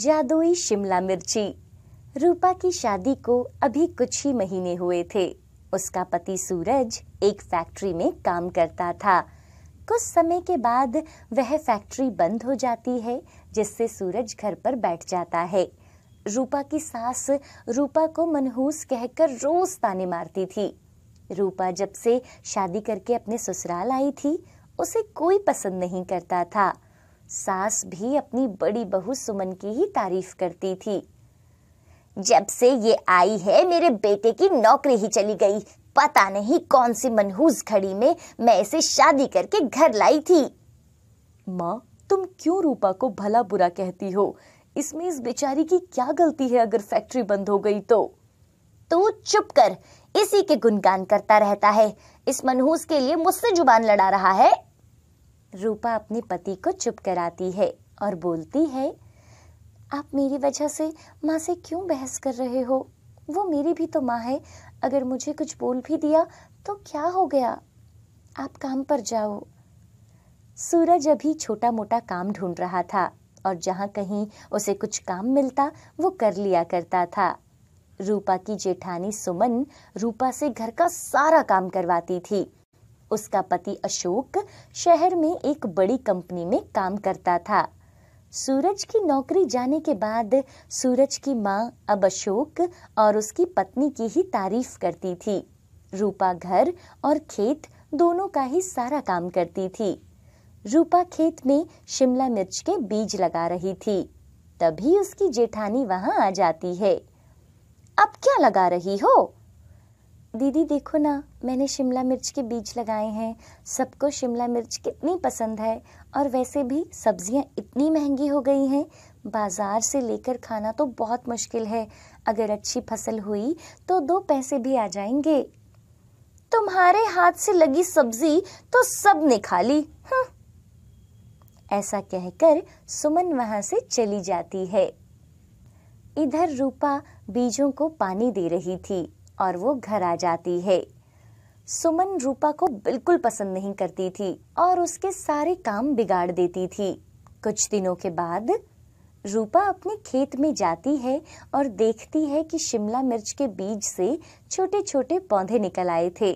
जादुई शिमला मिर्ची रूपा की शादी को अभी कुछ ही महीने हुए थे उसका पति सूरज एक फैक्ट्री में काम करता था कुछ समय के बाद वह फैक्ट्री बंद हो जाती है जिससे सूरज घर पर बैठ जाता है रूपा की सास रूपा को मनहूस कहकर रोज ताने मारती थी रूपा जब से शादी करके अपने ससुराल आई थी उसे कोई पसंद नहीं करता था सास भी अपनी बड़ी बहू सुमन की ही तारीफ करती थी जब से ये आई है मेरे बेटे की नौकरी ही चली गई पता नहीं कौन सी मनहूस घड़ी में मैं इसे शादी करके घर लाई थी माँ तुम क्यों रूपा को भला बुरा कहती हो इसमें इस बेचारी की क्या गलती है अगर फैक्ट्री बंद हो गई तो तू चुप कर इसी के गुणगान करता रहता है इस मनहूस के लिए मुझसे जुबान लड़ा रहा है रूपा अपने पति को चुप कराती है और बोलती है आप मेरी वजह से माँ से क्यों बहस कर रहे हो वो मेरी भी तो माँ है अगर मुझे कुछ बोल भी दिया तो क्या हो गया आप काम पर जाओ सूरज अभी छोटा मोटा काम ढूंढ रहा था और जहाँ कहीं उसे कुछ काम मिलता वो कर लिया करता था रूपा की जेठानी सुमन रूपा से घर का सारा काम करवाती थी उसका पति अशोक शहर में एक बड़ी कंपनी में काम करता था सूरज की नौकरी जाने के बाद सूरज की माँ अब अशोक और उसकी पत्नी की ही तारीफ करती थी रूपा घर और खेत दोनों का ही सारा काम करती थी रूपा खेत में शिमला मिर्च के बीज लगा रही थी तभी उसकी जेठानी वहां आ जाती है अब क्या लगा रही हो दीदी देखो ना मैंने शिमला मिर्च के बीज लगाए हैं सबको शिमला मिर्च कितनी पसंद है और वैसे भी सब्जियां इतनी महंगी हो गई हैं बाज़ार से लेकर खाना तो बहुत मुश्किल है अगर अच्छी फसल हुई तो दो पैसे भी आ जाएंगे तुम्हारे हाथ से लगी सब्जी तो सब ने खा ली हम्म। ऐसा कहकर सुमन वहां से चली जाती है इधर रूपा बीजों को पानी दे रही थी और वो घर आ जाती है सुमन रूपा को बिल्कुल पसंद नहीं करती थी और उसके सारे काम बिगाड़ देती थी कुछ दिनों के बाद रूपा अपने खेत में जाती है और देखती है कि शिमला मिर्च के बीज से छोटे छोटे पौधे निकल आए थे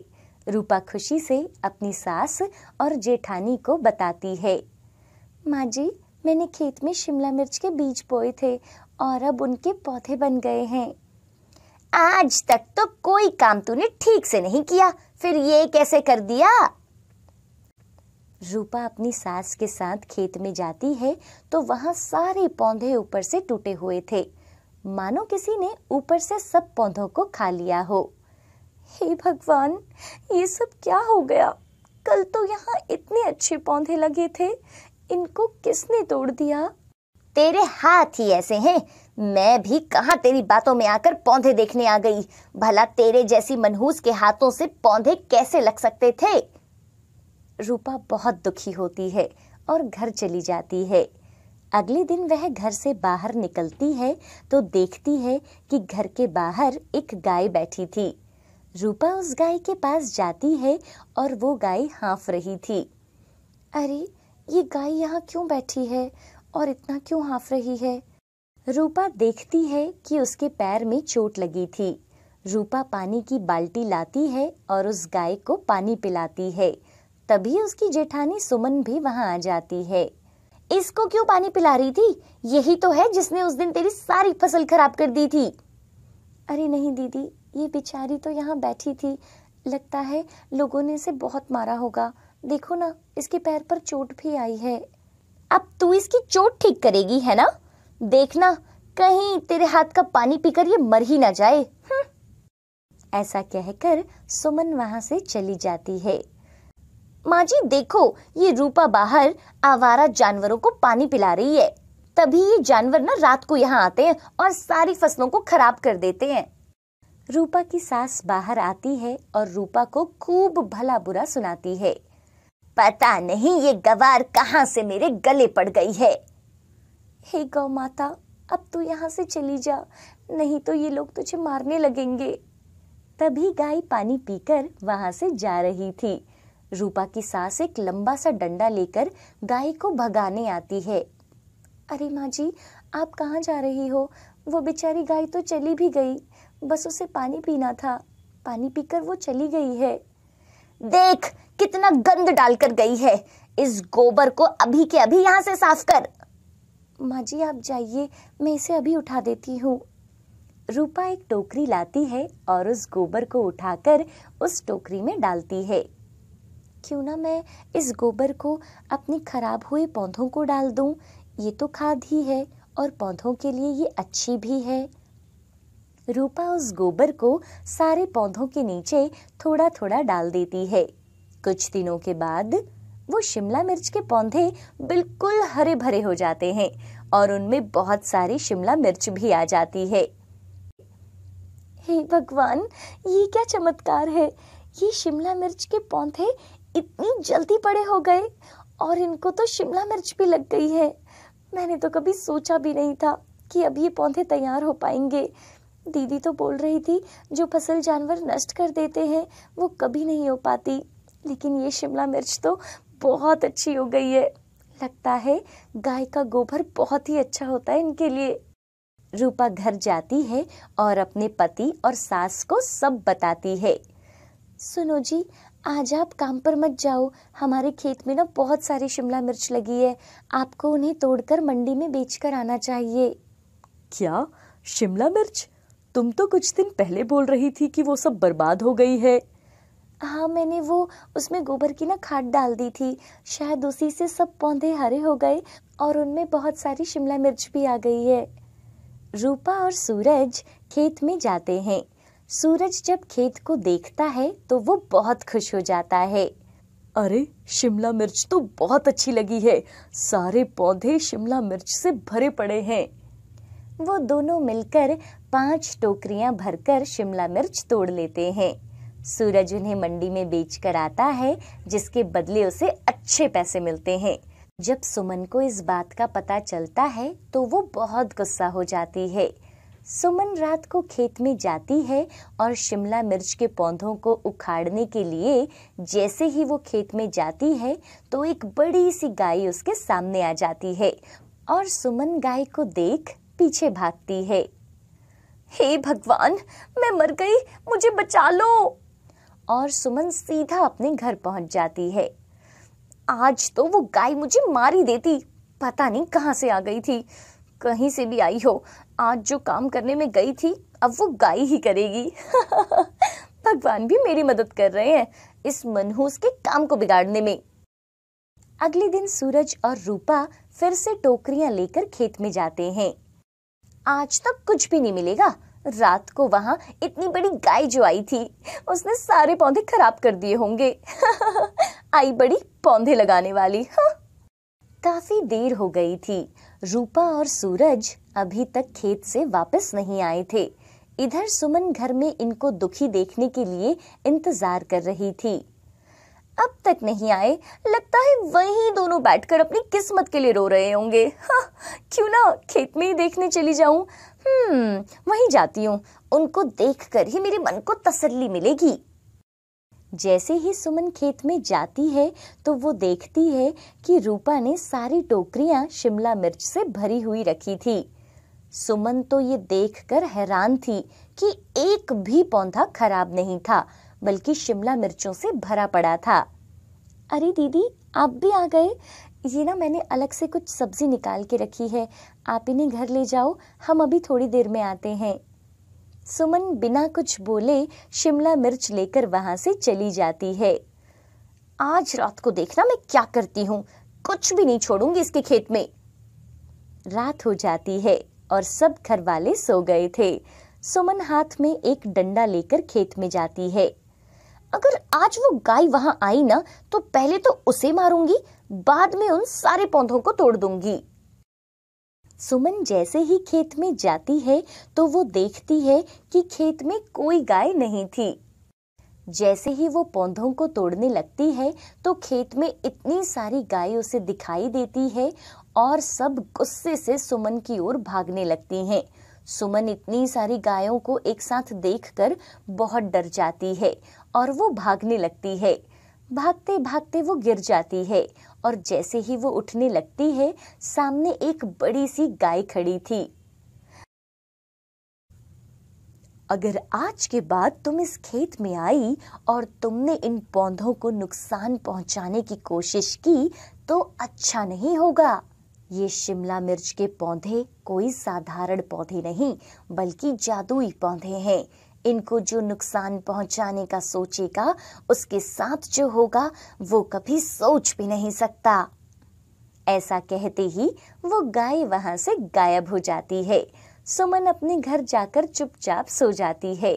रूपा खुशी से अपनी सास और जेठानी को बताती है माँ जी मैंने खेत में शिमला मिर्च के बीज बोए थे और अब उनके पौधे बन गए हैं आज तक तो कोई काम तूने ठीक से नहीं किया फिर ये कैसे कर दिया रूपा अपनी सास के साथ खेत में जाती है तो वहां सारे पौधे ऊपर से टूटे हुए थे मानो किसी ने ऊपर से सब पौधों को खा लिया हो हे भगवान ये सब क्या हो गया कल तो यहाँ इतने अच्छे पौधे लगे थे इनको किसने तोड़ दिया तेरे हाथ ही ऐसे हैं मैं भी कहाँ तेरी बातों में आकर पौधे देखने आ गई भला तेरे जैसी मनहूस के हाथों से पौधे कैसे लग सकते थे रूपा बहुत दुखी होती है और घर चली जाती है अगले दिन वह घर से बाहर निकलती है तो देखती है कि घर के बाहर एक गाय बैठी थी रूपा उस गाय के पास जाती है और वो गाय हाँफ रही थी अरे ये गाय यहाँ क्यों बैठी है और इतना क्यों हाँफ रही है रूपा देखती है कि उसके पैर में चोट लगी थी रूपा पानी की बाल्टी लाती है और उस गाय को पानी पिलाती है तभी उसकी जेठानी सुमन भी वहाँ आ जाती है इसको क्यों पानी पिला रही थी यही तो है जिसने उस दिन तेरी सारी फसल खराब कर दी थी अरे नहीं दीदी ये बेचारी तो यहाँ बैठी थी लगता है लोगों ने इसे बहुत मारा होगा देखो ना इसके पैर पर चोट भी आई है अब तू इसकी चोट ठीक करेगी है ना देखना कहीं तेरे हाथ का पानी पीकर ये मर ही ना जाए हम्म। ऐसा कहकर सुमन वहां से चली जाती है माँ जी देखो ये रूपा बाहर आवारा जानवरों को पानी पिला रही है तभी ये जानवर ना रात को यहाँ आते हैं और सारी फसलों को खराब कर देते हैं रूपा की सास बाहर आती है और रूपा को खूब भला बुरा सुनाती है पता नहीं ये गवार कहाँ से मेरे गले पड़ गई है हे गौ माता अब तू यहाँ से चली जा नहीं तो ये लोग तुझे मारने लगेंगे तभी गाय पानी पीकर वहां से जा रही थी रूपा की सास एक लंबा सा डंडा लेकर गाय को भगाने आती है अरे माँ जी आप कहाँ जा रही हो वो बेचारी गाय तो चली भी गई बस उसे पानी पीना था पानी पीकर वो चली गई है देख कितना गंद डालकर गई है इस गोबर को अभी के अभी यहाँ से साफ कर माँ जी आप जाइए मैं इसे अभी उठा देती हूँ रूपा एक टोकरी लाती है और उस गोबर को उठाकर उस टोकरी में डालती है क्यों ना मैं इस गोबर को अपने खराब हुए पौधों को डाल दूँ ये तो खाद ही है और पौधों के लिए ये अच्छी भी है रूपा उस गोबर को सारे पौधों के नीचे थोड़ा थोड़ा डाल देती है कुछ दिनों के बाद वो शिमला मिर्च के पौधे बिल्कुल हरे भरे हो जाते हैं और उनमें बहुत सारी शिमला मिर्च भी आ जाती है हे भगवान ये क्या चमत्कार है ये शिमला मिर्च के पौधे इतनी जल्दी बड़े हो गए और इनको तो शिमला मिर्च भी लग गई है मैंने तो कभी सोचा भी नहीं था कि अब ये पौधे तैयार हो पाएंगे दीदी तो बोल रही थी जो फसल जानवर नष्ट कर देते हैं वो कभी नहीं हो पाती लेकिन ये शिमला मिर्च तो बहुत अच्छी हो गई है लगता है गाय का गोबर बहुत ही अच्छा होता है इनके लिए रूपा घर जाती है और अपने पति और सास को सब बताती है सुनो जी आज आप काम पर मत जाओ हमारे खेत में ना बहुत सारी शिमला मिर्च लगी है आपको उन्हें तोड़कर मंडी में बेचकर आना चाहिए क्या शिमला मिर्च तुम तो कुछ दिन पहले बोल रही थी कि वो सब बर्बाद हो गई है हाँ मैंने वो उसमें गोबर की ना खाद डाल दी थी शायद उसी से सब पौधे हरे हो गए और उनमें बहुत सारी शिमला मिर्च भी आ गई है रूपा और सूरज खेत में जाते हैं सूरज जब खेत को देखता है तो वो बहुत खुश हो जाता है अरे शिमला मिर्च तो बहुत अच्छी लगी है सारे पौधे शिमला मिर्च से भरे पड़े हैं वो दोनों मिलकर पांच टोकरियां भरकर शिमला मिर्च तोड़ लेते हैं सूरज उन्हें मंडी में बेच कर आता है जिसके बदले उसे अच्छे पैसे मिलते हैं जब सुमन को इस बात का पता चलता है तो वो बहुत गुस्सा हो जाती है सुमन रात को खेत में जाती है और शिमला मिर्च के पौधों को उखाड़ने के लिए जैसे ही वो खेत में जाती है तो एक बड़ी सी गाय उसके सामने आ जाती है और सुमन गाय को देख पीछे भागती है हे भगवान मैं मर गई मुझे बचा लो और सुमन सीधा अपने घर पहुंच जाती है आज तो वो गाय मुझे मारी देती पता नहीं कहां से आ गई थी कहीं से भी आई हो आज जो काम करने में गई थी अब वो गाय ही करेगी भगवान भी मेरी मदद कर रहे हैं इस मनहूस के काम को बिगाड़ने में अगले दिन सूरज और रूपा फिर से टोकरियां लेकर खेत में जाते हैं आज तक तो कुछ भी नहीं मिलेगा रात को वहाँ इतनी बड़ी गाय जो आई थी उसने सारे पौधे खराब कर दिए होंगे आई बड़ी पौधे लगाने वाली काफी देर हो गई थी रूपा और सूरज अभी तक खेत से वापस नहीं आए थे इधर सुमन घर में इनको दुखी देखने के लिए इंतजार कर रही थी अब तक नहीं आए लगता है वहीं दोनों बैठकर अपनी किस्मत के लिए रो रहे होंगे हाँ, क्यों ना खेत में ही देखने चली जाऊं हम्म वहीं जाती हूँ उनको देखकर ही मेरे मन को तसल्ली मिलेगी जैसे ही सुमन खेत में जाती है तो वो देखती है कि रूपा ने सारी टोकरियां शिमला मिर्च से भरी हुई रखी थी सुमन तो ये देखकर हैरान थी कि एक भी पौधा खराब नहीं था बल्कि शिमला मिर्चों से भरा पड़ा था अरे दीदी आप भी आ गए ये ना मैंने अलग से कुछ सब्जी निकाल के रखी है आप इन्हें घर ले जाओ हम अभी थोड़ी देर में आते हैं सुमन बिना कुछ बोले शिमला मिर्च लेकर वहाँ से चली जाती है आज रात को देखना मैं क्या करती हूँ कुछ भी नहीं छोड़ूंगी इसके खेत में रात हो जाती है और सब घर वाले सो गए थे सुमन हाथ में एक डंडा लेकर खेत में जाती है अगर आज वो गाय वहां आई ना तो पहले तो उसे मारूंगी बाद में उन सारे पौधों को तोड़ दूंगी सुमन जैसे ही खेत में जाती है तो वो देखती है कि खेत में कोई गाय नहीं थी जैसे ही वो पौधों को तोड़ने लगती है तो खेत में इतनी सारी गाय उसे दिखाई देती है और सब गुस्से से सुमन की ओर भागने लगती हैं सुमन इतनी सारी गायों को एक साथ देखकर बहुत डर जाती है और वो भागने लगती है भागते भागते वो गिर जाती है और जैसे ही वो उठने लगती है सामने एक बड़ी सी गाय खड़ी थी अगर आज के बाद तुम इस खेत में आई और तुमने इन पौधों को नुकसान पहुंचाने की कोशिश की तो अच्छा नहीं होगा ये शिमला मिर्च के पौधे कोई साधारण पौधे नहीं बल्कि जादुई पौधे हैं इनको जो नुकसान पहुंचाने का सोचेगा उसके साथ जो होगा वो कभी सोच भी नहीं सकता ऐसा कहते ही वो गाय वहां से गायब हो जाती है सुमन अपने घर जाकर चुपचाप सो जाती है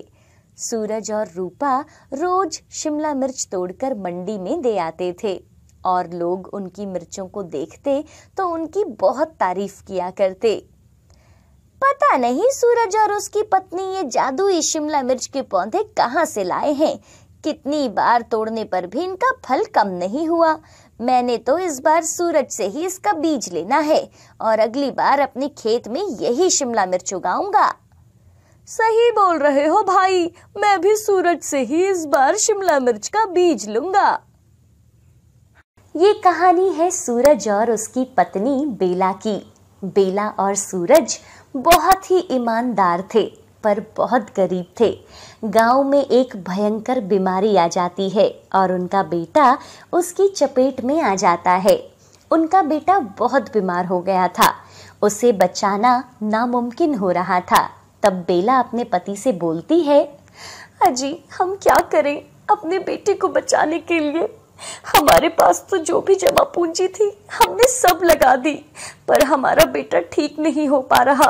सूरज और रूपा रोज शिमला मिर्च तोड़कर मंडी में दे आते थे और लोग उनकी मिर्चों को देखते तो उनकी बहुत तारीफ किया करते पता नहीं सूरज और उसकी पत्नी ये जादुई शिमला मिर्च के पौधे कहाँ से लाए हैं कितनी बार तोड़ने पर भी इनका फल कम नहीं हुआ मैंने तो इस बार सूरज से ही इसका बीज लेना है और अगली बार अपने खेत में यही शिमला मिर्च उगाऊंगा सही बोल रहे हो भाई मैं भी सूरज से ही इस बार शिमला मिर्च का बीज लूंगा ये कहानी है सूरज और उसकी पत्नी बेला की बेला और सूरज बहुत ही ईमानदार थे पर बहुत गरीब थे गांव में एक भयंकर बीमारी आ जाती है और उनका बेटा उसकी चपेट में आ जाता है उनका बेटा बहुत बीमार हो गया था उसे बचाना नामुमकिन हो रहा था तब बेला अपने पति से बोलती है अजी हाँ हम क्या करें अपने बेटे को बचाने के लिए हमारे पास तो जो भी जमा पूंजी थी हमने सब लगा दी पर हमारा बेटा ठीक नहीं हो पा रहा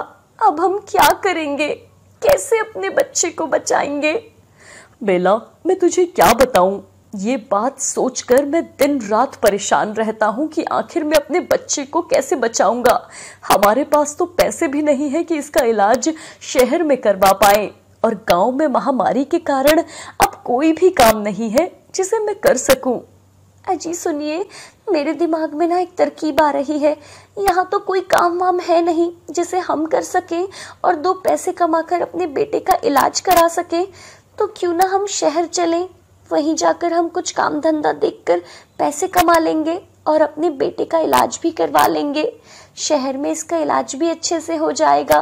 अब हम क्या करेंगे कैसे अपने बच्चे को बचाएंगे बेला मैं तुझे क्या बताऊं ये बात सोचकर मैं दिन रात परेशान रहता हूँ कि आखिर मैं अपने बच्चे को कैसे बचाऊंगा हमारे पास तो पैसे भी नहीं है कि इसका इलाज शहर में करवा पाए और गांव में महामारी के कारण अब कोई भी काम नहीं है जिसे मैं कर सकूं। अजी सुनिए मेरे दिमाग में ना एक तरकीब आ रही है यहाँ तो कोई काम वाम है नहीं जिसे हम कर सकें और दो पैसे कमाकर अपने बेटे का इलाज करा सकें तो क्यों ना हम शहर चलें वहीं जाकर हम कुछ काम धंधा देखकर पैसे कमा लेंगे और अपने बेटे का इलाज भी करवा लेंगे शहर में इसका इलाज भी अच्छे से हो जाएगा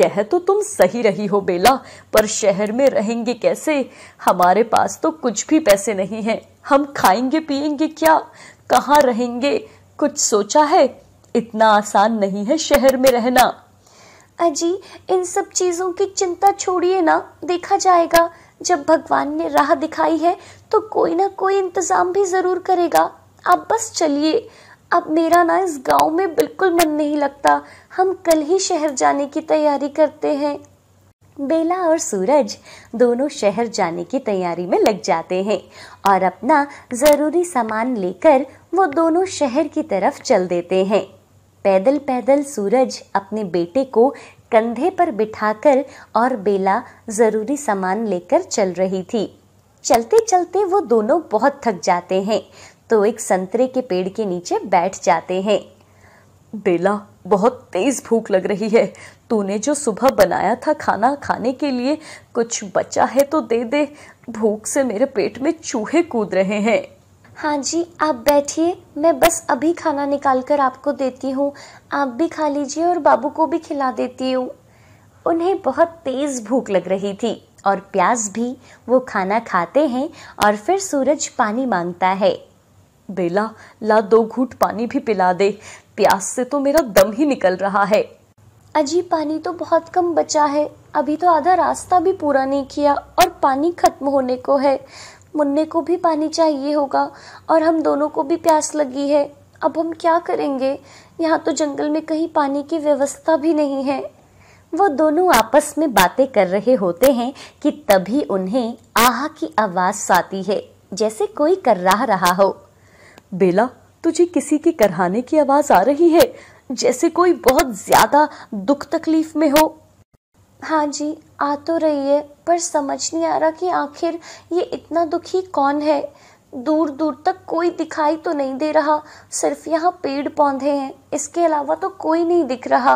कह तो तुम सही रही हो बेला पर शहर में रहेंगे कैसे हमारे पास तो कुछ भी पैसे नहीं हैं हम खाएंगे पिएंगे क्या कहाँ रहेंगे कुछ सोचा है इतना आसान नहीं है शहर में रहना अजी इन सब चीज़ों की चिंता छोड़िए ना देखा जाएगा जब भगवान ने राह दिखाई है तो कोई ना कोई इंतज़ाम भी ज़रूर करेगा आप बस चलिए अब मेरा ना इस गांव में बिल्कुल मन नहीं लगता हम कल ही शहर जाने की तैयारी करते हैं बेला और सूरज दोनों शहर जाने की तैयारी में लग जाते हैं और अपना ज़रूरी सामान लेकर वो दोनों शहर की तरफ चल देते हैं पैदल पैदल सूरज अपने बेटे को कंधे पर बिठाकर और बेला ज़रूरी सामान लेकर चल रही थी चलते चलते वो दोनों बहुत थक जाते हैं तो एक संतरे के पेड़ के नीचे बैठ जाते हैं बेला बहुत तेज भूख लग रही है तूने जो सुबह बनाया था खाना खाने के लिए कुछ बचा है तो दे दे भूख से मेरे पेट में चूहे कूद रहे हैं हाँ जी आप बैठिए मैं बस अभी खाना निकाल कर आपको देती हूँ आप भी खा लीजिए और बाबू को भी खिला देती हूँ उन्हें बहुत तेज़ भूख लग रही थी और प्यास भी वो खाना खाते हैं और फिर सूरज पानी मांगता है बेला ला दो घूट पानी भी पिला दे प्यास से तो मेरा दम ही निकल रहा है अजी पानी तो बहुत कम बचा है अभी तो आधा रास्ता भी पूरा नहीं किया और पानी खत्म होने को है मुन्ने को भी पानी चाहिए होगा और हम दोनों को भी प्यास लगी है अब हम क्या करेंगे यहाँ तो जंगल में कहीं पानी की व्यवस्था भी नहीं है वो दोनों आपस में बातें कर रहे होते हैं कि तभी उन्हें आहा की आवाज़ आती है जैसे कोई कर रहा हो बेला तुझे किसी की करहाने की आवाज़ आ रही है जैसे कोई बहुत ज़्यादा दुख तकलीफ में हो हाँ जी आ तो रही है पर समझ नहीं आ रहा कि आखिर ये इतना दुखी कौन है दूर दूर तक कोई दिखाई तो नहीं दे रहा सिर्फ यहाँ पेड़ पौधे हैं इसके अलावा तो कोई नहीं दिख रहा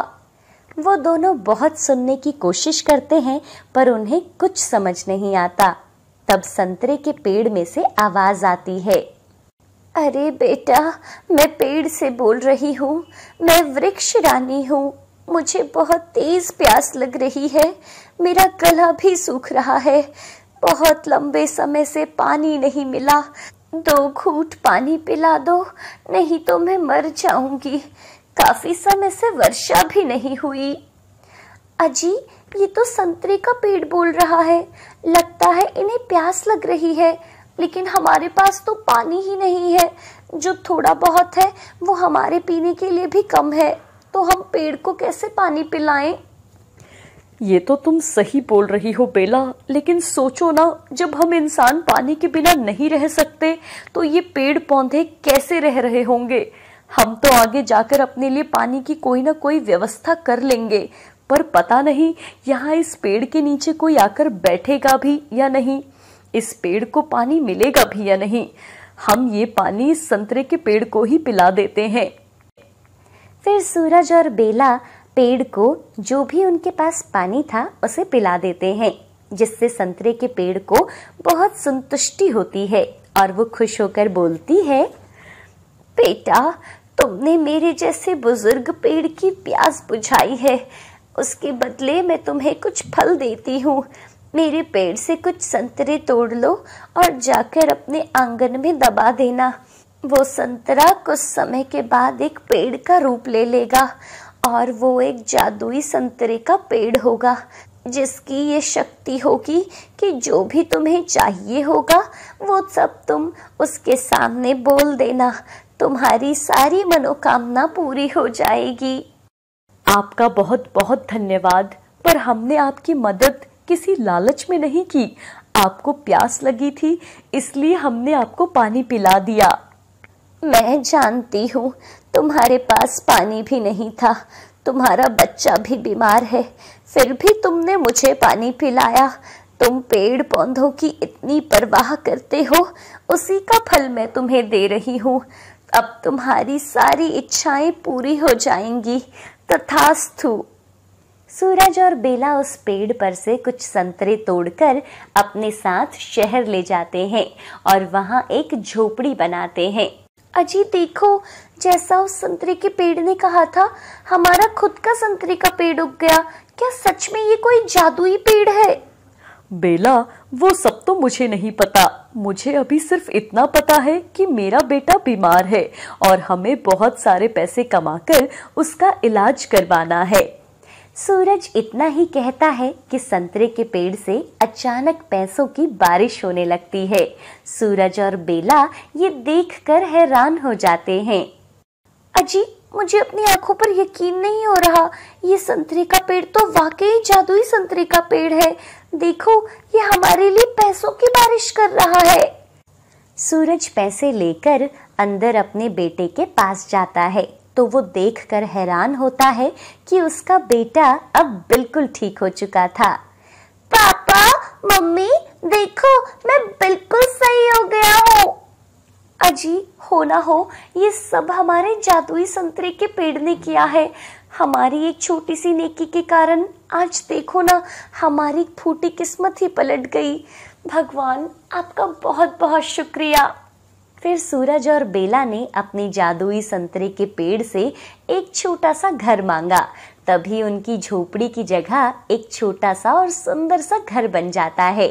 वो दोनों बहुत सुनने की कोशिश करते हैं पर उन्हें कुछ समझ नहीं आता तब संतरे के पेड़ में से आवाज़ आती है अरे बेटा मैं पेड़ से बोल रही हूँ मैं वृक्ष रानी हूँ मुझे बहुत तेज़ प्यास लग रही है मेरा गला भी सूख रहा है बहुत लंबे समय से पानी नहीं मिला दो घूट पानी पिला दो नहीं तो मैं मर जाऊंगी काफ़ी समय से वर्षा भी नहीं हुई अजी ये तो संतरे का पेड़ बोल रहा है लगता है इन्हें प्यास लग रही है लेकिन हमारे पास तो पानी ही नहीं है जो थोड़ा बहुत है वो हमारे पीने के लिए भी कम है तो हम पेड़ को कैसे पानी पिलाएं ये तो तुम सही बोल रही हो बेला लेकिन सोचो ना जब हम इंसान पानी के बिना नहीं रह सकते तो ये पेड़ पौधे कैसे रह रहे होंगे हम तो आगे जाकर अपने लिए पानी की कोई ना कोई व्यवस्था कर लेंगे पर पता नहीं यहाँ इस पेड़ के नीचे कोई आकर बैठेगा भी या नहीं इस पेड़ को पानी मिलेगा भी या नहीं हम ये पानी संतरे के पेड़ को ही पिला देते हैं फिर सूरज और बेला पेड़ को जो भी उनके पास पानी था उसे पिला देते हैं जिससे संतरे के पेड़ को बहुत संतुष्टि होती है और वो खुश होकर बोलती है बेटा तुमने मेरे जैसे बुजुर्ग पेड़ की प्यास बुझाई है उसके बदले मैं तुम्हें कुछ फल देती हूँ मेरे पेड़ से कुछ संतरे तोड़ लो और जाकर अपने आंगन में दबा देना वो संतरा कुछ समय के बाद एक पेड़ का रूप ले लेगा और वो एक जादुई संतरे का पेड़ होगा जिसकी ये शक्ति होगी कि जो भी तुम्हें चाहिए होगा वो सब तुम उसके सामने बोल देना तुम्हारी सारी मनोकामना पूरी हो जाएगी आपका बहुत बहुत धन्यवाद पर हमने आपकी मदद किसी लालच में नहीं की आपको प्यास लगी थी इसलिए हमने आपको पानी पिला दिया मैं जानती हूँ तुम्हारे पास पानी भी नहीं था तुम्हारा बच्चा भी बीमार है फिर भी तुमने मुझे पानी पिलाया तुम पेड़ पौधों की इतनी परवाह करते हो उसी का फल मैं तुम्हें दे रही हूँ अब तुम्हारी सारी इच्छाएं पूरी हो जाएंगी तथास्तु सूरज और बेला उस पेड़ पर से कुछ संतरे तोड़कर अपने साथ शहर ले जाते हैं और वहाँ एक झोपड़ी बनाते हैं अजी देखो जैसा उस संतरे के पेड़ ने कहा था हमारा खुद का संतरे का पेड़ उग गया क्या सच में ये कोई जादुई पेड़ है बेला वो सब तो मुझे नहीं पता मुझे अभी सिर्फ इतना पता है कि मेरा बेटा बीमार है और हमें बहुत सारे पैसे कमाकर उसका इलाज करवाना है सूरज इतना ही कहता है कि संतरे के पेड़ से अचानक पैसों की बारिश होने लगती है सूरज और बेला ये देखकर हैरान हो जाते हैं अजी मुझे अपनी आंखों पर यकीन नहीं हो रहा ये संतरे का पेड़ तो वाकई जादुई संतरे का पेड़ है देखो ये हमारे लिए पैसों की बारिश कर रहा है सूरज पैसे लेकर अंदर अपने बेटे के पास जाता है तो वो देखकर हैरान होता है कि उसका बेटा अब बिल्कुल ठीक हो चुका था पापा मम्मी देखो मैं बिल्कुल सही हो गया हूँ अजी हो ना हो ये सब हमारे जादुई संतरे के पेड़ ने किया है हमारी एक छोटी सी नेकी के कारण आज देखो ना हमारी फूटी किस्मत ही पलट गई भगवान आपका बहुत बहुत शुक्रिया फिर सूरज और बेला ने अपने जादुई संतरे के पेड़ से एक छोटा सा घर मांगा तभी उनकी झोपड़ी की जगह एक छोटा सा और सुंदर सा घर बन जाता है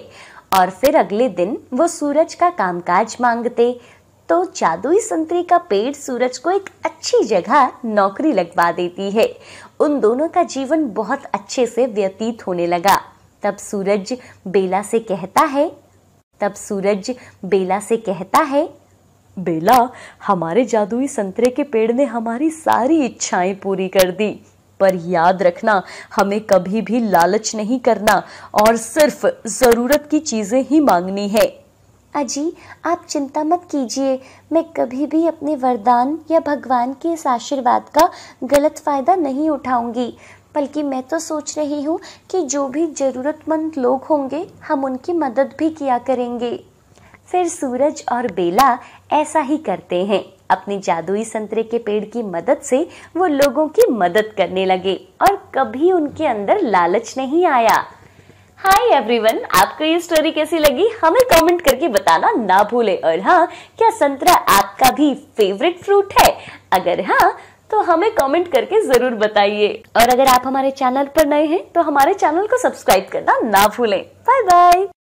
और फिर अगले दिन वो सूरज का कामकाज मांगते तो जादुई संतरे का पेड़ सूरज को एक अच्छी जगह नौकरी लगवा देती है उन दोनों का जीवन बहुत अच्छे से व्यतीत होने लगा तब सूरज बेला से कहता है तब सूरज बेला से कहता है बेला हमारे जादुई संतरे के पेड़ ने हमारी सारी इच्छाएं पूरी कर दी पर याद रखना हमें कभी भी लालच नहीं करना और सिर्फ जरूरत की चीजें ही मांगनी है अजी आप चिंता मत कीजिए मैं कभी भी अपने वरदान या भगवान के इस आशीर्वाद का गलत फायदा नहीं उठाऊंगी बल्कि मैं तो सोच रही हूँ कि जो भी ज़रूरतमंद लोग होंगे हम उनकी मदद भी किया करेंगे फिर सूरज और बेला ऐसा ही करते हैं अपने जादुई संतरे के पेड़ की मदद से वो लोगों की मदद करने लगे और कभी उनके अंदर लालच नहीं आया हाय एवरीवन आपको ये स्टोरी कैसी लगी हमें कमेंट करके बताना ना भूले और हाँ क्या संतरा आपका भी फेवरेट फ्रूट है अगर हाँ तो हमें कमेंट करके जरूर बताइए और अगर आप हमारे चैनल पर नए हैं तो हमारे चैनल को सब्सक्राइब करना ना भूलें बाय बाय